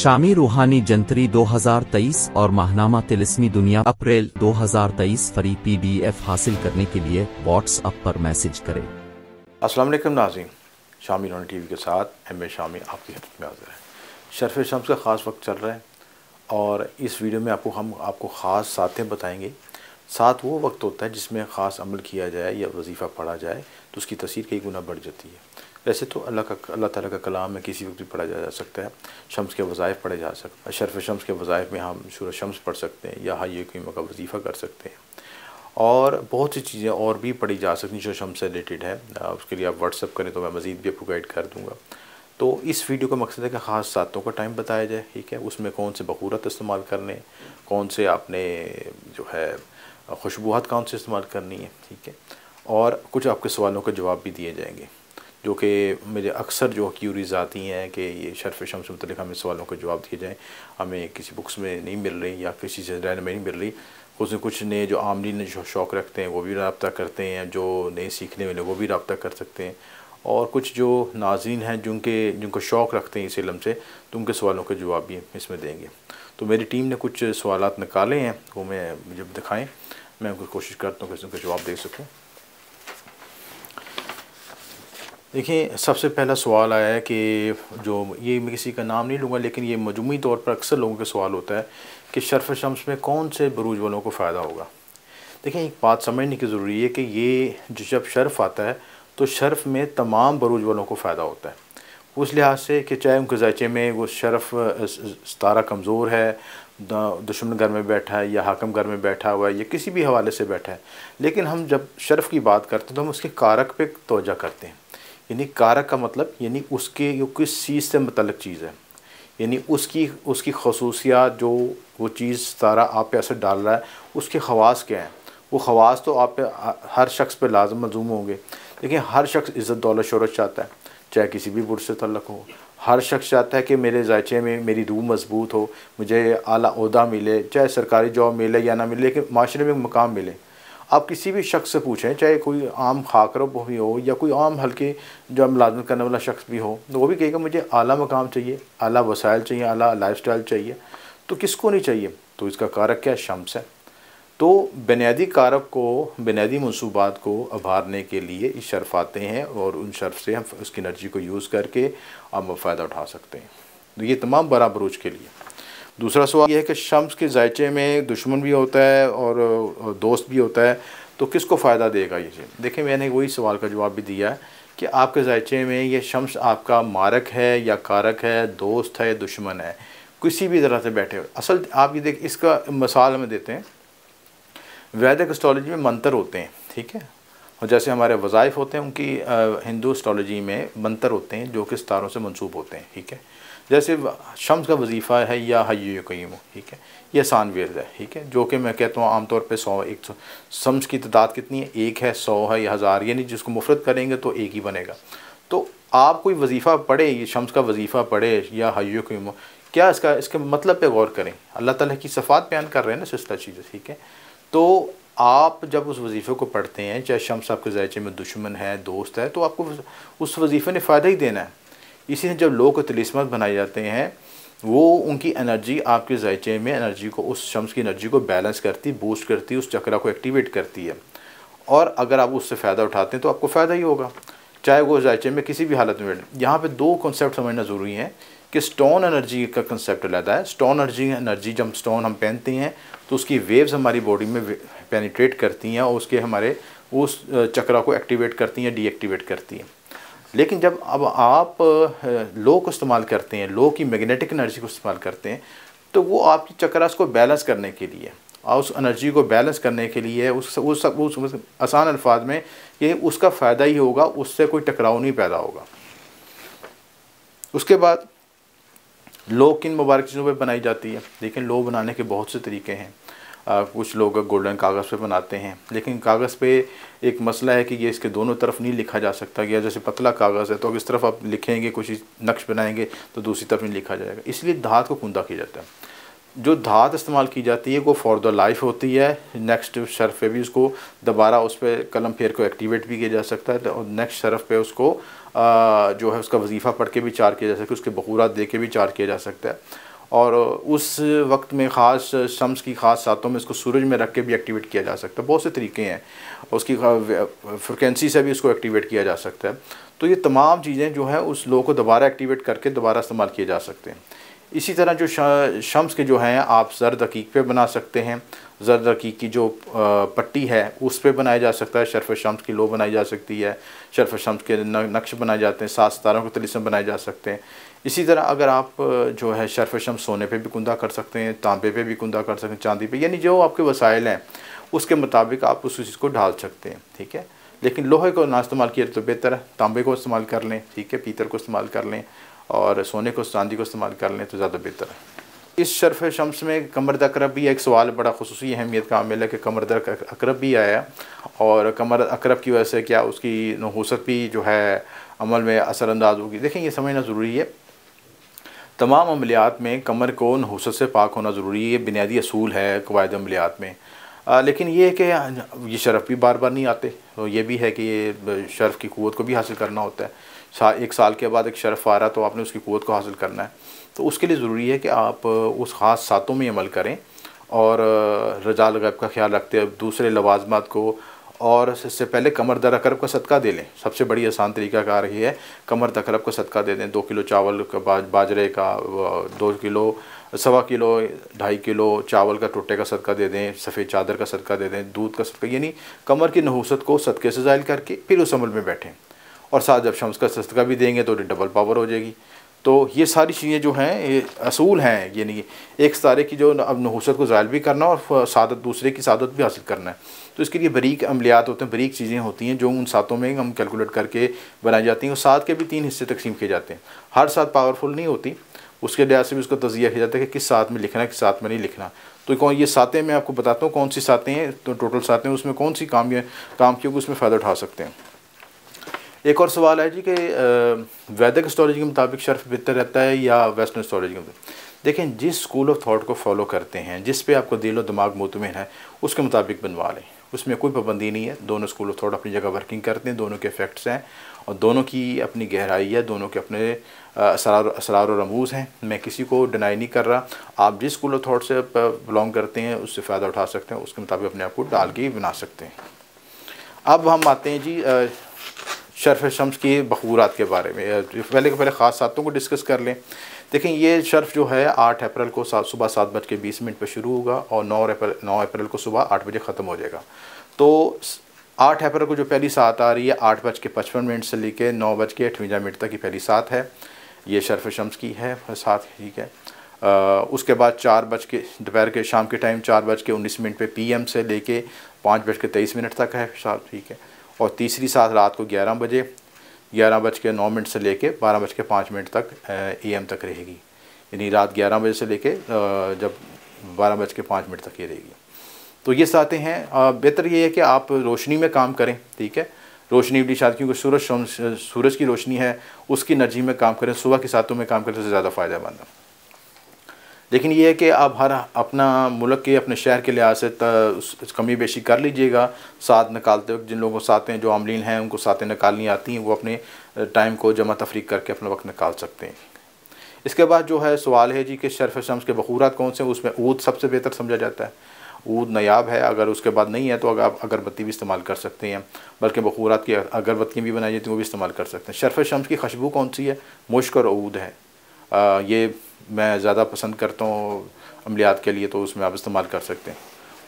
शामी रूहानी जंतरी 2023 और माहनामा तिलस्मी दुनिया अप्रैल 2023 डी पीडीएफ हासिल करने के लिए व्हाट्सअप पर मैसेज करें अस्सलाम नाजीन शामी रोनी टीवी के साथ एम ए शामी आपकी खिदमत में हाजिर है शरफ शम्स का ख़ास वक्त चल रहा है और इस वीडियो में आपको हम आपको ख़ास सातें बताएंगे साथ वो वक्त होता है जिसमें ख़ास अमल किया जाए या वजीफ़ा पढ़ा जाए तो उसकी तस्वीर कई गुना बढ़ जाती है वैसे तो अल्लाह का अल्लाह ताला का कलाम है किसी वक्त भी पढ़ा जा, जा सकता है शम्स के वज़ाइफ पढ़े जा सकते हैं शरफ शम्स के वज़ाइफ में हम शुर शम्स पढ़ सकते हैं या कोई का वजीफ़ा कर सकते हैं और बहुत सी चीज़ें और भी पढ़ी जा सकती हैं जो शम्स से रिलेटेड है उसके लिए आप व्हाट्सअप करें तो मैं मज़ीद भी आपको गाइड कर दूँगा तो इस वीडियो का मकसद है कि ख़ास सातों का टाइम बताया जाए ठीक है उसमें कौन से बहूरत इस्तेमाल करने कौन से आपने जो है खुशबूहत कौन से इस्तेमाल करनी है ठीक है और कुछ आपके सवालों के जवाब भी दिए जाएंगे जो कि मेरे अक्सर जो क्यूरीज आती हैं कि ये शरफ शम से मतलब हमें सवालों के जवाब दिए जाएँ हमें किसी बुक्स में नहीं मिल रही या किसी से रहन में नहीं मिल रही उसमें कुछ नए जो आमदनी जो शौक़ रखते हैं वो भी रबता करते हैं जो नए सीखने वाले वो भी रबता कर सकते हैं और कुछ जो नाजीन हैं जिनके जिनको शौक़ रखते हैं इस इलम से तो उनके सवालों के जवाब भी इसमें देंगे तो मेरी टीम ने कुछ सवाल निकाले हैं वो मैं जब दिखाएँ मैं उनको कोशिश करता हूँ कि उनके जवाब दे सकूँ देखिए सबसे पहला सवाल आया है कि जो ये मैं किसी का नाम नहीं लूँगा लेकिन ये मजमू तौर पर अक्सर लोगों के सवाल होता है कि शर्फ शम्स में कौन से बरूज वालों को फ़ायदा होगा देखिए एक बात समझने की ज़रूरी है कि ये जब शर्फ आता है तो शर्फ में तमाम बरूज वालों को फ़ायदा होता है उस लिहाज से कि चाहे उनके जायचे में वो शरफ तारा कमज़ोर है दुश्मन घर में बैठा है या हाकम घर में बैठा हुआ है या किसी भी हवाले से बैठा है लेकिन हम जब शर्फ की बात करते हैं तो हम उसके कारक पर तोजा करते हैं यानी कारक का मतलब यानी उसके जो किस चीज़ से मतलब चीज़ है यानी उसकी उसकी खसूसियात जो वो चीज़ सारा आप पे असर डाल रहा है उसके खवास क्या हैं वो खवास तो आप पे हर शख्स पे लाजम मजूम होंगे लेकिन हर शख्स इज़्ज़त दौलत शहरत चाहता है चाहे किसी भी बुर से तल्लक हो हर शख्स चाहता है कि मेरे जायचे में मेरी रूह मजबूत हो मुझे अला मिले चाहे सरकारी जॉब मिले या ना मिले लेकिन माशरे में मकाम मिले आप किसी भी शख्स से पूछें चाहे कोई आम खाकर भी हो या कोई आम हल्के जो मुलाजमत करने वाला शख्स भी हो तो वो भी कहेगा मुझे अला मकाम चाहिए अला वसाइल चाहिए अला लाइफ स्टाइल चाहिए तो किसको नहीं चाहिए तो इसका कारक क्या शम्स है तो बुनियादी कारक को बुनियादी मनसूबात को अभारने के लिए इस शर्फ आते हैं और उन शर्फ से हम उसकी एनर्जी को यूज़ करके हम फ़ायदा उठा सकते हैं तो ये तमाम बराबरूज के लिए दूसरा सवाल यह है कि शम्स के जायचे में दुश्मन भी होता है और दोस्त भी होता है तो किसको फ़ायदा देगा ये चीज़ देखिए मैंने वही सवाल का जवाब भी दिया है कि आपके जायचे में ये शम्स आपका मारक है या कारक है दोस्त है दुश्मन है किसी भी तरह से बैठे हो असल आप ये देख इसका मिसाल हमें देते हैं वैदिक एस्ट्रोलॉजी में मंत्र होते हैं ठीक है और जैसे हमारे वज़ाइफ होते हैं उनकी हिंदू एस्ट्रोलॉजी में मंत्र होते हैं जो कि सितारों से मंसूब होते हैं ठीक है जैसे शम्स का वजीफ़ा है या हय क़ीम ठीक है ये आसान वेज है ठीक है जो कि मैं कहता हूँ आमतौर पर सौ एक सौ शम्स की तादाद कितनी है एक है सौ है या हज़ार यानी जिसको मुफरत करेंगे तो एक ही बनेगा तो आप कोई वजीफ़ा पढ़े ये शम्स का वजीफ़ा पढ़े या हय क़ीम क्या इसका इसके मतलब पर गौर करें अल्लाह तला की सफ़ात बयान कर रहे हैं ना सस्ता चीज़ें ठीक है तो आप जब उस वजीफ़े को पढ़ते हैं चाहे शम्स आपके जायचे में दुश्मन है दोस्त है तो आपको उस वजीफ़े ने फ़ायदा ही देना है इसीलिए जब लोग तिलिस्मत बनाए जाते हैं वो उनकी एनर्जी आपके जायचे में एनर्जी को उस शम्स की एनर्जी को बैलेंस करती बूस्ट करती उस चक्रा को एक्टिवेट करती है और अगर आप उससे फ़ायदा उठाते हैं तो आपको फ़ायदा ही होगा चाहे वो जायचे में किसी भी हालत में यहाँ पे दो कॉन्सेप्ट समझना ज़रूरी है कि स्टोन एनर्जी का कंसेप्ट अलहदा है स्टोन एनर्जी एनर्जी जब स्टोन हम पहनते हैं तो उसकी वेव्स हमारी बॉडी में पेनिट्रेट करती हैं और उसके हमारे उस चक्रा को एक्टिवेट करती हैं डीएक्टिवेट करती हैं लेकिन जब अब आप लो को इस्तेमाल करते हैं लो की मैग्नेटिक एनर्जी को इस्तेमाल करते हैं तो वो आपकी चक्रास को बैलेंस करने के लिए और उस एनर्जी को बैलेंस करने के लिए उस उस, उस, उस आसान अल्फाज में ये उसका फ़ायदा ही होगा उससे कोई टकराव नहीं पैदा होगा उसके बाद लो किन मुबारक चीज़ों पर बनाई जाती है लेकिन लो बनाने के बहुत से तरीके हैं कुछ लोग गोल्डन कागज़ पे बनाते हैं लेकिन कागज़ पे एक मसला है कि ये इसके दोनों तरफ नहीं लिखा जा सकता या जैसे पतला कागज़ है तो इस तरफ आप लिखेंगे कुछ नक्श बनाएंगे तो दूसरी तरफ नहीं लिखा जाएगा इसलिए धात को कुंदा किया जाता है जो धात इस्तेमाल की जाती है वो फॉर द लाइफ होती है नेक्स्ट शर्फ पे भी उसको दोबारा उस पर कलम फेयर को एक्टिवेट भी किया जा सकता है और नेक्स्ट शर्फ पे उसको जो है उसका वजीफ़ा पढ़ के भी चार किया जा सकता है उसके बखूरात दे के भी चार किया जा सकता है और उस वक्त में ख़ास शम्स की ख़ास सातों में इसको सूरज में रख के भी एक्टिवेट किया जा सकता है बहुत से तरीके हैं उसकी फ्रिक्वेंसी से भी इसको एक्टिवेट किया जा सकता है तो ये तमाम चीज़ें जो हैं उस लो को दोबारा एक्टिवेट करके दोबारा इस्तेमाल किए जा सकते हैं इसी तरह जो शम्स के जो हैं आप जर्द हकीक पे बना सकते हैं जर्द हकीक की जो पट्टी है उस पर बनाया जा सकता है शरफ शम्स की लो बनाई जा सकती है शरफ शम्स के नक्श बनाए जाते हैं सात सतारों के तलिसम बनाए जा सकते हैं इसी तरह अगर आप जो है शरफ शम्स सोने पे भी कुंदा कर सकते हैं तांबे पे भी कुंदा कर सकते हैं चांदी पे यानी जो आपके वसाइल हैं उसके मुताबिक आप उस चीज़ को ढाल सकते हैं ठीक है लेकिन लोहे को ना इस्तेमाल किया तो बेहतर है तांबे को इस्तेमाल कर लें ठीक है पीतल को इस्तेमाल कर लें और सोने को चांदी को इस्तेमाल कर लें तो ज़्यादा बेहतर है इस शरफ़ शम्स में कमरद अकरब भी एक सवाल बड़ा खसूस अहमियत का आमिल है कि कमरद अकरब भी आया और कमर अकरब की वजह से क्या उसकी नहूसत भी जो है अमल में असरानंदाज होगी देखें ये समझना ज़रूरी है तमाम अमलियात में कमर को नहूसत से पाक होना ज़रूरी है बुनियादी असूल है कवायद अमलियात में आ, लेकिन ये है कि ये शर्फ भी बार बार नहीं आते तो ये भी है कि ये शर्फ की क़वत को भी हासिल करना होता है सा, एक साल के बाद एक शर्फ आ रहा तो आपने उसकी क़वत को हासिल करना है तो उसके लिए ज़रूरी है कि आप उस ख़ास सातों में अमल करें और रजाल गैब का ख्याल रखते हैं दूसरे लवाजमात को और इससे पहले कमर दर अकरब का सदका दे लें सबसे बड़ी आसान तरीका कार रही है कमर दरकरब का सदका दे दें दो किलो चावल का बाजरे का दो किलो सवा किलो ढाई किलो चावल का टोटे का सदका दे दें सफ़ेद चादर का सदका दे दें दूध का सदका यानी कमर की नहूसत को सदके से ज़ायल करके फिर उस अमल में बैठें और साथ जब शम्स का सदका भी देंगे तो डबल पावर हो जाएगी तो ये सारी चीज़ें जो हैं ये असूल हैं यानी कि एक सारे की जो अब नहूसत को ज़ायल भी करना और सादत दूसरे की सादत भी हासिल करना है तो इसके लिए बरीक अमलियात होते हैं बरीक चीज़ें होती हैं जो उन सातों में हम कैलकुलेट करके बनाई जाती हैं और सात के भी तीन हिस्से तकसीम किए जाते हैं हर सात पावरफुल नहीं होती उसके लिहाज से भी उसका तजिया किया जाता है कि किस साथ में लिखना है किस साथ में नहीं लिखना तो कौन ये सातें मैं आपको बताता हूँ कौन सी सातें हैं तो टोटल सातें उसमें कौन सी काम काम की होगी उसमें फ़ायदा उठा सकते हैं एक और सवाल है जी कि वैदिक स्टोरेज के मुताबिक शर्फ बेहतर रहता है या वेस्टर्न स्टोरेज के मुताबिक देखें जिस स्कूल ऑफ थाट को फॉलो करते हैं जिस पे आपको दिल और दिमाग मुतमिन है उसके मुताबिक बनवा लें उसमें कोई पाबंदी नहीं है दोनों स्कूल ऑफ थाट अपनी जगह वर्किंग करते हैं दोनों के इफ़ेक्ट्स हैं और दोनों की अपनी गहराई है दोनों के अपने असरार असरार और रमूज़ हैं मैं किसी को डिनाई नहीं कर रहा आप जिस स्कूल ऑफ थाट से बिलोंग करते हैं उससे फ़ायदा उठा सकते हैं उसके मुताबिक अपने आप को डाल के बना सकते हैं अब हम आते हैं जी शर्फ शम्स की बखबूरात के बारे में पहले के पहले ख़ास सातों को डिस्कस कर लें देखें ये शर्फ जो है आठ अप्रैल को सात सुबह सात बज के बीस मिनट पर शुरू होगा और नौ अप्रैल नौ अप्रैल को सुबह आठ बजे ख़त्म हो जाएगा तो आठ अप्रैल को जो पहली सात आ रही है आठ बज के पचपन मिनट से लेकर नौ बज के अठवंजा मिनट तक की पहली सात है ये शर्फ शम्स की है सात ठीक है आ, उसके बाद चार बज के दोपहर के शाम के टाइम चार बज के उन्नीस मिनट पर पी एम से लेके पाँच बज के तेईस मिनट तक है सात ठीक है और तीसरी साथ रात को ग्यारह बजे ग्यारह बज के नौ मिनट से लेके बारह बज के पाँच मिनट तक ए एम तक रहेगी यानी रात ग्यारह बजे से लेके जब बारह बज के पाँच मिनट तक ये रहेगी तो ये सातें हैं बेहतर ये है कि आप रोशनी में काम करें ठीक है रोशनी वाली शायद क्योंकि सूरज सूरज की रोशनी है उसकी एनर्जी में काम करें सुबह की सातों में काम करें तो ज़्यादा फ़ायदेमंद है लेकिन ये है कि आप हर अपना मुल्क के अपने शहर के लिहाज से कमी बेशी कर लीजिएगा साथ निकालते वक्त जिन लोगों को हैं जो आमलिन हैं उनको साथें निकालनी आती हैं वो अपने टाइम को जमा तफरीक करके अपना वक्त निकाल सकते हैं इसके बाद जो है सवाल है जी कि शरफ शम्स के बखूरात कौन से उसमें ऊद सबसे बेहतर समझा जाता है ऊद नायाब है अगर उसके बाद नहीं है तो अगर आप अगरबत्ती भी इस्तेमाल कर सकते हैं बल्कि बखूरात की अगरबत्तियाँ भी बनाई जाती हैं वो भी इस्तेमाल कर सकते हैं शरफ शम्स की खुशबू कौन सी है मुश्क और ऊद है आ, ये मैं ज़्यादा पसंद करता हूँ अमलियात के लिए तो उसमें आप इस्तेमाल कर सकते हैं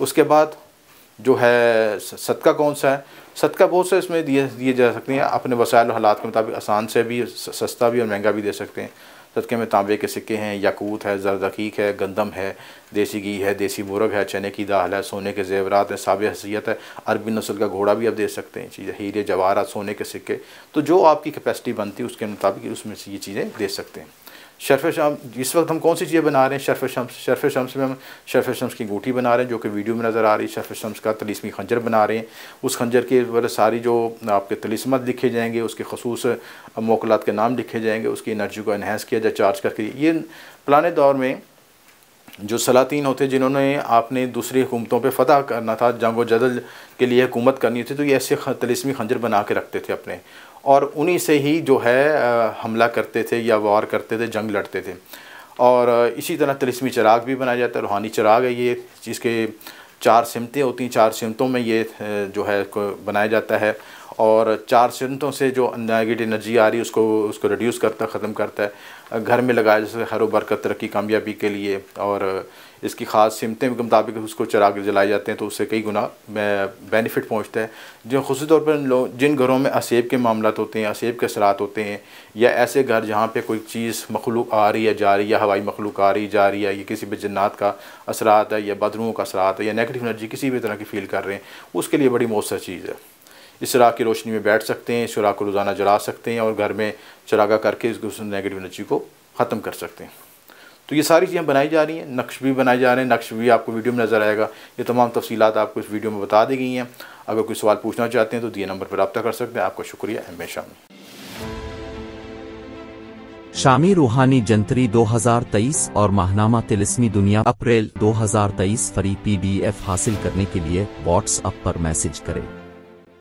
उसके बाद जो है सदका कौन सा है सदका बहुत से इसमें दिए दिए जा सकते हैं अपने वसायल और हालात के मुताबिक आसान से भी सस्ता भी और महंगा भी दे सकते हैं सदक़े में तांबे के सिक्के हैं याकूत है जरदकीक है गंदम है देसी घी है देसी मुर्ग है चने की दाल है सोने के जेवरात हैं साब हसीत है अरबी नस्ल का घोड़ा भी आप दे सकते हैं चीज़ें हीरे जवाहरात सोने के सिक्के तो जो आपकी कैपेसिटी बनती है उसके मुताबिक उसमें से ये चीज़ें दे सकते हैं शरफ़ शाम इस वक्त हम कौन सी चीज़ें बना रहे हैं शरफ़ शम्स शरफ़ शम्स में हम शरफ़ शम्स की अंगूठी बना रहे हैं जो कि वीडियो में नज़र आ रही है शरफ शम्स का तलिसमी खंजर बना रहे हैं उस खंजर के वह सारी जो आपके तलिसमत लिखे जाएंगे उसके खसूस मोकलात के नाम लिखे जाएंगे उसकी एनर्जी को इन्हेंस किया जाए चार्ज करके ये पुराने दौर में जो सलातीन होते जिन्होंने आपने दूसरी हुकूमतों पर फतह करना था जंग व जदल के लिए हुकूमत करनी थी तो ये ऐसे तलिसमी खंजर बना के रखते थे अपने और उन्हीं से ही जो है हमला करते थे या वार करते थे जंग लड़ते थे और इसी तरह तलिसमी चिराग भी बनाया जाता है रूहानी चिराग है ये जिसके चार सिमतें होती हैं चार सिमतों में ये जो है बनाया जाता है और चार सिमतों से जो नेगेटिव एनर्जी आ रही है उसको उसको रिड्यूस करता ख़त्म करता है घर में लगाया जैसे हर बरकत तरक्की कामयाबी के लिए और इसकी ख़ास सिमतें के मुताबिक उसको चराग जलाए जाते हैं तो उससे कई गुना बेनिफिट पहुँचता है जो खसूस तौर पर लोग जिन घरों में असेब के मामला होते हैं असेब के असरात होते हैं या ऐसे घर जहाँ पर कोई चीज़ मखलूक आ रही है जा रही है हवाई मखलूक आ रही जा रही है या किसी भी जन्नात का असरात है या बदरूओं का असरात है या नेगेटिव एनर्जी किसी भी तरह की फ़ील कर रहे हैं उसके लिए बड़ी मौसर चीज़ है इस चराग की रोशनी में बैठ सकते हैं इस चराग को रोज़ाना जला सकते हैं और घर में चरागा करके इस नेगेटिव एनर्जी को ख़त्म कर सकते हैं तो ये सारी चीज़ें बनाई जा रही हैं नक्श भी बनाए जा रहे हैं नक्श भी आपको वीडियो में नज़र आएगा ये तमाम तफसीत आपको इस वीडियो में बता दी गई हैं अगर कोई सवाल पूछना चाहते हैं तो दिए नंबर पर रबता कर सकते हैं आपका शुक्रिया हमेशा शामी शामी रूहानी जंतरी 2023 और माहनामा तिलस्मी दुनिया अप्रैल 2023 फरी पीडीएफ हासिल करने के लिए व्हाट्सएप पर मैसेज करें